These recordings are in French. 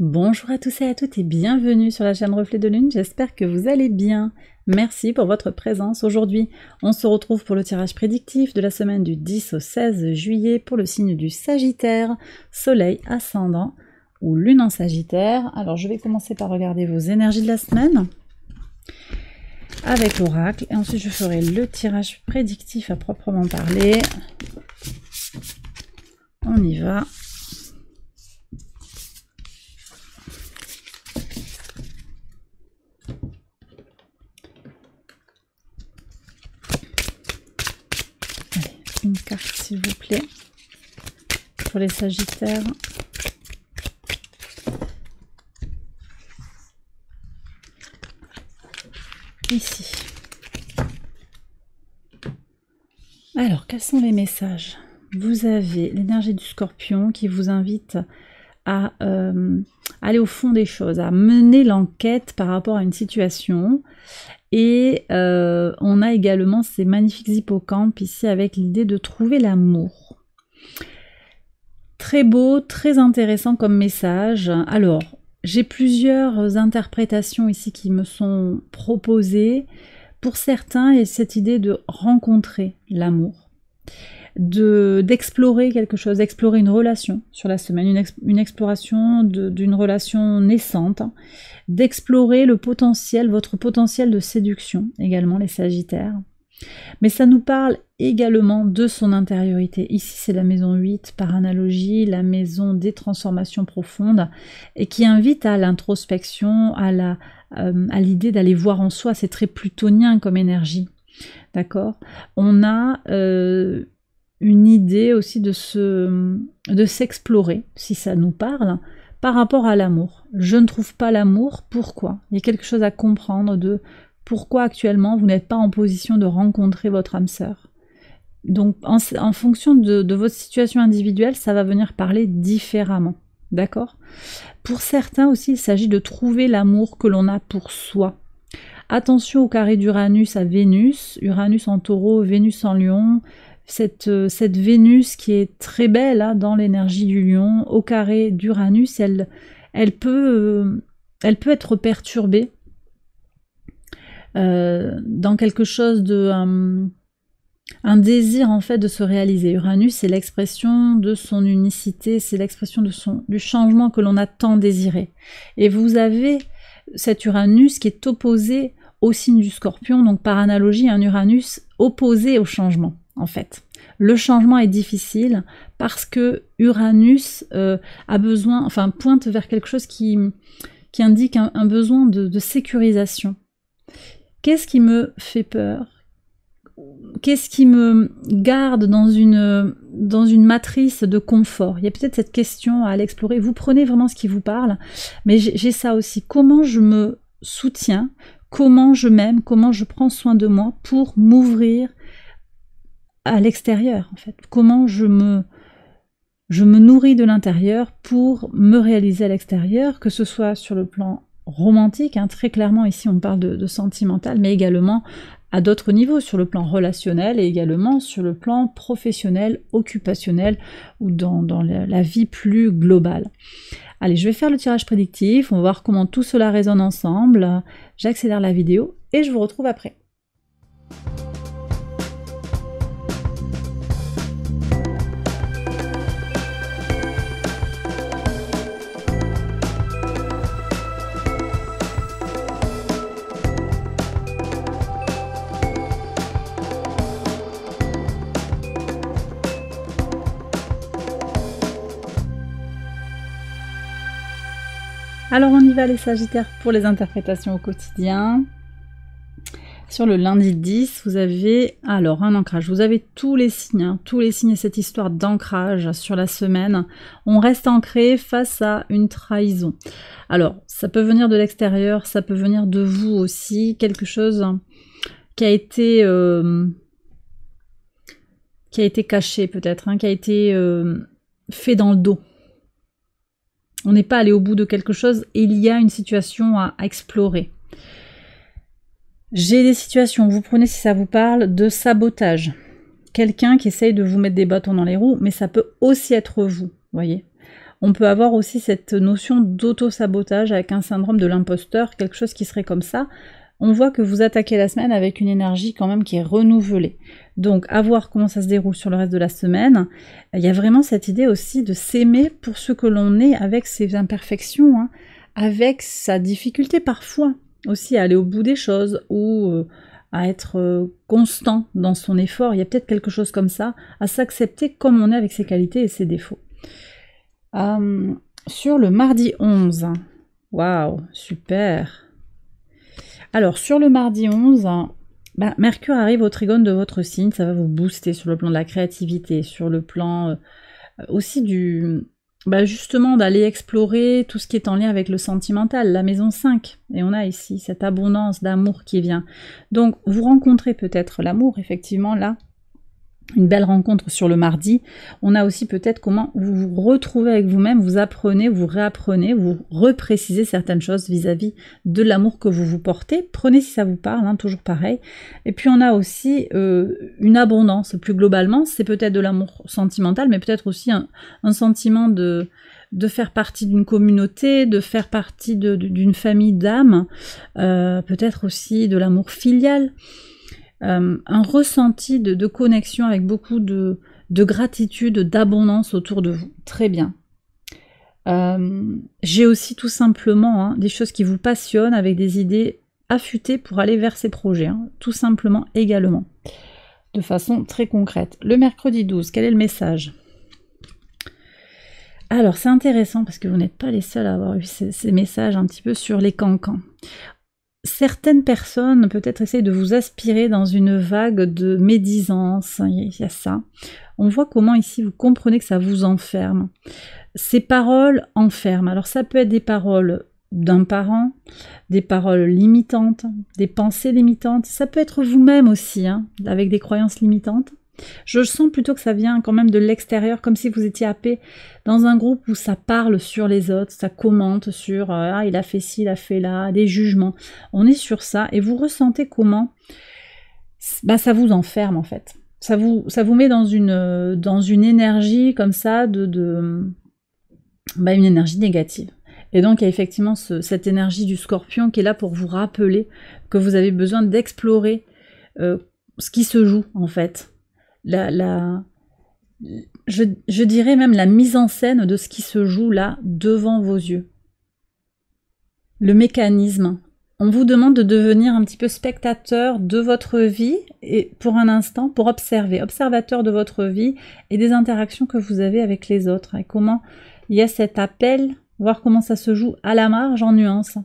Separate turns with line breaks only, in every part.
Bonjour à tous et à toutes et bienvenue sur la chaîne Reflet de Lune, j'espère que vous allez bien. Merci pour votre présence aujourd'hui. On se retrouve pour le tirage prédictif de la semaine du 10 au 16 juillet pour le signe du Sagittaire, Soleil ascendant ou Lune en Sagittaire. Alors je vais commencer par regarder vos énergies de la semaine avec l'oracle et ensuite je ferai le tirage prédictif à proprement parler. On y va. vous plaît, pour les Sagittaires. Ici. Alors, quels sont les messages Vous avez l'énergie du scorpion qui vous invite à euh, aller au fond des choses, à mener l'enquête par rapport à une situation et euh, on a également ces magnifiques hippocampes ici avec l'idée de trouver l'amour. Très beau, très intéressant comme message. Alors, j'ai plusieurs interprétations ici qui me sont proposées. Pour certains, et cette idée de rencontrer l'amour d'explorer quelque chose, d'explorer une relation sur la semaine, une, exploration d'une relation naissante, d'explorer le potentiel, votre potentiel de séduction également, les Sagittaires. Mais ça nous parle également de son intériorité. Ici, c'est la maison 8, par analogie, la maison des transformations profondes, et qui invite à l'introspection, à la, euh, à l'idée d'aller voir en soi. C'est très plutonien comme énergie. D'accord On a euh, une idée aussi de se, de s'explorer, si ça nous parle, par rapport à l'amour. Je ne trouve pas l'amour, pourquoi Il y a quelque chose à comprendre de pourquoi actuellement vous n'êtes pas en position de rencontrer votre âme sœur. Donc en, fonction de, de, votre situation individuelle, ça va venir parler différemment. D'accord Pour certains aussi, il s'agit de trouver l'amour que l'on a pour soi. Attention au carré d'Uranus à Vénus, Uranus en taureau, Vénus en lion, euh, cette, Vénus qui est très belle hein, dans l'énergie du lion, au carré d'Uranus, elle, euh, peut, être perturbée euh, dans quelque chose de... un désir en fait de se réaliser. Uranus, c'est l'expression de son unicité, c'est l'expression de son du changement que l'on a tant désiré. Et vous avez cet Uranus qui est opposé au signe du Scorpion, donc par analogie un Uranus opposé au changement en fait. Le changement est difficile parce que Uranus euh, a besoin, enfin pointe vers quelque chose qui, qui indique un, besoin de, sécurisation. Qu'est-ce qui me fait peur Qu'est-ce qui me garde dans une, dans une matrice de confort Il y a peut-être cette question à l'explorer. explorer. Vous prenez vraiment ce qui vous parle, mais j'ai ça aussi. Comment je me soutiens Comment je m'aime Comment je prends soin de moi pour m'ouvrir à l'extérieur, en fait. Comment je me, je me nourris de l'intérieur pour me réaliser à l'extérieur, que ce soit sur le plan romantique, hein. très clairement ici on parle de, sentimental, mais également à d'autres niveaux, sur le plan relationnel et également sur le plan professionnel, occupationnel ou dans, la, la vie plus globale. Allez, je vais faire le tirage prédictif, on va voir comment tout cela résonne ensemble. J'accélère la vidéo et je vous retrouve après. Alors on y va les Sagittaires pour les interprétations au quotidien. Sur le lundi 10, vous avez alors un ancrage. Vous avez tous les signes, hein, tous les signes et cette histoire d'ancrage sur la semaine. On reste ancré face à une trahison. Alors, ça peut venir de l'extérieur, ça peut venir de vous aussi, quelque chose qui a été euh, qui a été caché peut-être, hein, qui a été euh, fait dans le dos on n'est pas allé au bout de quelque chose et il y a une situation à, explorer. J'ai des situations, vous prenez si ça vous parle, de sabotage. Quelqu'un qui essaye de vous mettre des bâtons dans les roues, mais ça peut aussi être vous, voyez. On peut avoir aussi cette notion d'auto-sabotage avec un syndrome de l'imposteur, quelque chose qui serait comme ça on voit que vous attaquez la semaine avec une énergie quand même qui est renouvelée. Donc, à voir comment ça se déroule sur le reste de la semaine. Il y a vraiment cette idée aussi de s'aimer pour ce que l'on est avec ses imperfections, hein, avec sa difficulté parfois aussi à aller au bout des choses ou euh, à être euh, constant dans son effort. Il y a peut-être quelque chose comme ça, à s'accepter comme on est avec ses qualités et ses défauts. Euh, sur le mardi 11, waouh, super. Alors, sur le mardi 11, ben, Mercure arrive au trigone de votre signe, ça va vous booster sur le plan de la créativité, sur le plan euh, aussi du, ben, justement d'aller explorer tout ce qui est en lien avec le sentimental, la maison 5. Et on a ici cette abondance d'amour qui vient. Donc vous rencontrez peut-être l'amour, effectivement, là, une belle rencontre sur le mardi. On a aussi peut-être comment vous vous retrouvez avec vous-même, vous apprenez, vous réapprenez, vous reprécisez certaines choses vis-à-vis de l'amour que vous vous portez. Prenez si ça vous parle, hein, toujours pareil. Et puis on a aussi euh, une abondance plus globalement. C'est peut-être de l'amour sentimental, mais peut-être aussi un, sentiment de de faire partie d'une communauté, de faire partie d'une famille d'âmes, euh, peut-être aussi de l'amour filial. Euh, un ressenti de, connexion avec beaucoup de, gratitude, d'abondance autour de vous. Très bien. Euh, j'ai aussi tout simplement hein, des choses qui vous passionnent avec des idées affûtées pour aller vers ces projets, hein, tout simplement également, de façon très concrète. Le mercredi 12, quel est le message alors c'est intéressant parce que vous n'êtes pas les seuls à avoir eu ces, messages un petit peu sur les cancans certaines personnes peut-être essayent de vous aspirer dans une vague de médisance, il y a ça. On voit comment ici vous comprenez que ça vous enferme. Ces paroles enferment. Alors ça peut être des paroles d'un parent, des paroles limitantes, des pensées limitantes. Ça peut être vous-même aussi, hein, avec des croyances limitantes. Je sens plutôt que ça vient quand même de l'extérieur, comme si vous étiez happé dans un groupe où ça parle sur les autres, ça commente sur euh, ah il a fait ci, il a fait là, des jugements. On est sur ça et vous ressentez comment bah, ça vous enferme en fait. Ça vous, met euh, dans une, énergie comme ça de, bah, une énergie négative. Et donc il y a effectivement cette énergie du scorpion qui est là pour vous rappeler que vous avez besoin d'explorer euh, ce qui se joue en fait la, la je, dirais même la mise en scène de ce qui se joue là devant vos yeux. Le mécanisme. On vous demande de devenir un petit peu spectateur de votre vie et pour un instant, pour observer, observateur de votre vie et des interactions que vous avez avec les autres et comment il y a cet appel, voir comment ça se joue à la marge en nuance.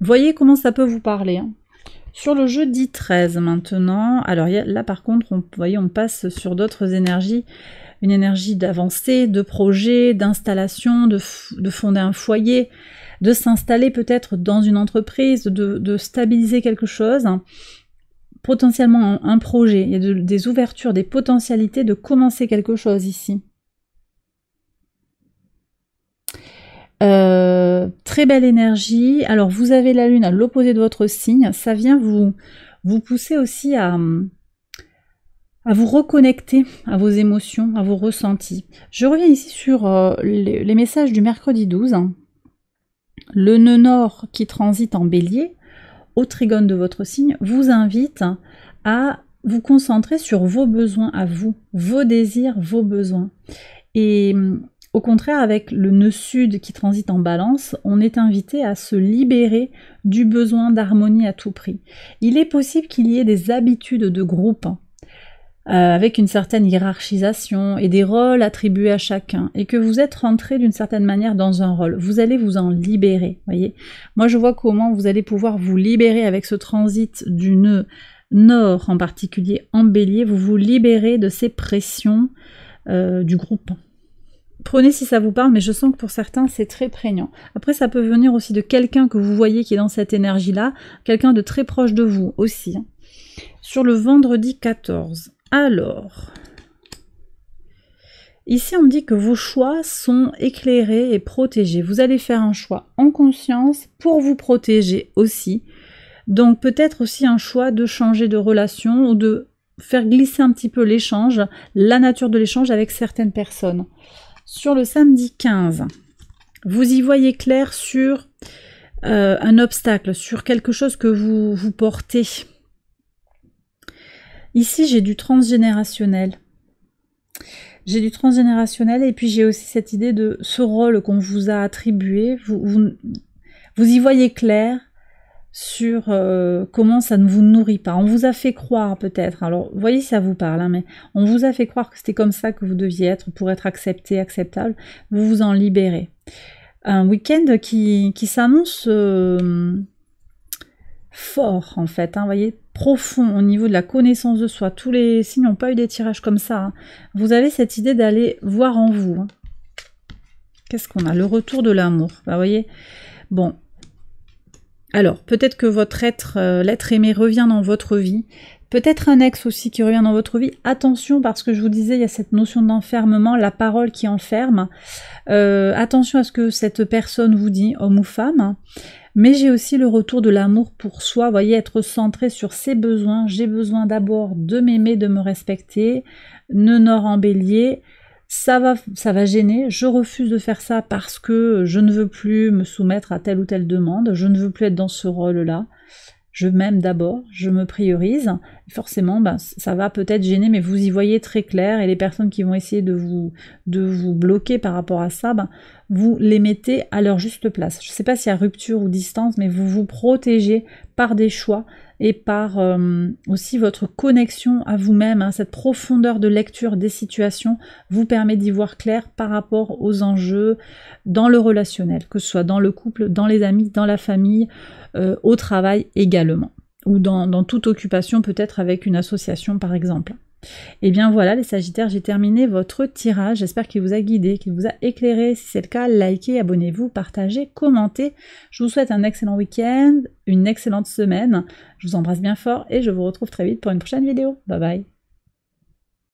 Voyez comment ça peut vous parler. Hein. Sur le jeudi 13 maintenant, alors là par contre, on, voyez, on passe sur d'autres énergies, une énergie d'avancée, de projet, d'installation, de, fonder un foyer, de s'installer peut-être dans une entreprise, de, stabiliser quelque chose, potentiellement un, projet. Il y a des ouvertures, des potentialités de commencer quelque chose ici. Euh, très belle énergie. Alors vous avez la lune à l'opposé de votre signe. Ça vient vous, vous pousser aussi à, à vous reconnecter à vos émotions, à vos ressentis. Je reviens ici sur euh, les, messages du mercredi 12. Hein. Le nœud nord qui transite en bélier au trigone de votre signe vous invite à vous concentrer sur vos besoins à vous, vos désirs, vos besoins. Et au contraire, avec le nœud sud qui transite en balance, on est invité à se libérer du besoin d'harmonie à tout prix. Il est possible qu'il y ait des habitudes de groupe, euh, avec une certaine hiérarchisation et des rôles attribués à chacun, et que vous êtes rentré d'une certaine manière dans un rôle. Vous allez vous en libérer, voyez. Moi, je vois comment vous allez pouvoir vous libérer avec ce transit du nœud nord, en particulier en bélier, vous vous libérez de ces pressions euh, du groupe prenez si ça vous parle, mais je sens que pour certains, c'est très prégnant. Après, ça peut venir aussi de quelqu'un que vous voyez qui est dans cette énergie-là, quelqu'un de très proche de vous aussi. Sur le vendredi 14. Alors, Ici, on dit que vos choix sont éclairés et protégés. Vous allez faire un choix en conscience pour vous protéger aussi. Donc peut-être aussi un choix de changer de relation ou de faire glisser un petit peu l'échange, la nature de l'échange avec certaines personnes. Sur le samedi 15, vous y voyez clair sur euh, un obstacle, sur quelque chose que vous, vous portez. Ici, j'ai du transgénérationnel. J'ai du transgénérationnel et puis j'ai aussi cette idée de ce rôle qu'on vous a attribué. Vous, vous, vous y voyez clair sur euh, comment ça ne vous nourrit pas. On vous a fait croire peut-être, alors vous voyez ça vous parle, hein, mais on vous a fait croire que c'était comme ça que vous deviez être pour être accepté, acceptable. Vous vous en libérez. Un week-end qui, s'annonce euh, fort en fait, vous hein, voyez, profond au niveau de la connaissance de soi. Tous les signes n'ont pas eu des tirages comme ça. Hein. Vous avez cette idée d'aller voir en vous. Qu'est-ce qu'on a Le retour de l'amour, vous bah, voyez Bon, alors, peut-être que votre être, euh, l'être aimé revient dans votre vie. Peut-être un ex aussi qui revient dans votre vie. Attention, parce que je vous disais, il y a cette notion d'enfermement, la parole qui enferme. Euh, attention à ce que cette personne vous dit, homme ou femme. Mais j'ai aussi le retour de l'amour pour soi. voyez, être centré sur ses besoins. J'ai besoin d'abord de m'aimer, de me respecter. Ne nord en bélier ça va, ça va gêner, je refuse de faire ça parce que je ne veux plus me soumettre à telle ou telle demande, je ne veux plus être dans ce rôle-là. Je m'aime d'abord, je me priorise. Forcément, ben, ça va peut-être gêner, mais vous y voyez très clair. Et les personnes qui vont essayer de vous, de vous bloquer par rapport à ça, ben, vous les mettez à leur juste place. Je ne sais pas s'il y a rupture ou distance, mais vous vous protégez par des choix et par euh, aussi votre connexion à vous-même, hein. cette profondeur de lecture des situations vous permet d'y voir clair par rapport aux enjeux dans le relationnel, que ce soit dans le couple, dans les amis, dans la famille, euh, au travail également, ou dans toute occupation peut-être avec une association par exemple. Et eh bien voilà les Sagittaires, j'ai terminé votre tirage. J'espère qu'il vous a guidé, qu'il vous a éclairé. Si c'est le cas, likez, abonnez-vous, partagez, commentez. Je vous souhaite un excellent week-end, une excellente semaine. Je vous embrasse bien fort et je vous retrouve très vite pour une prochaine vidéo. Bye bye.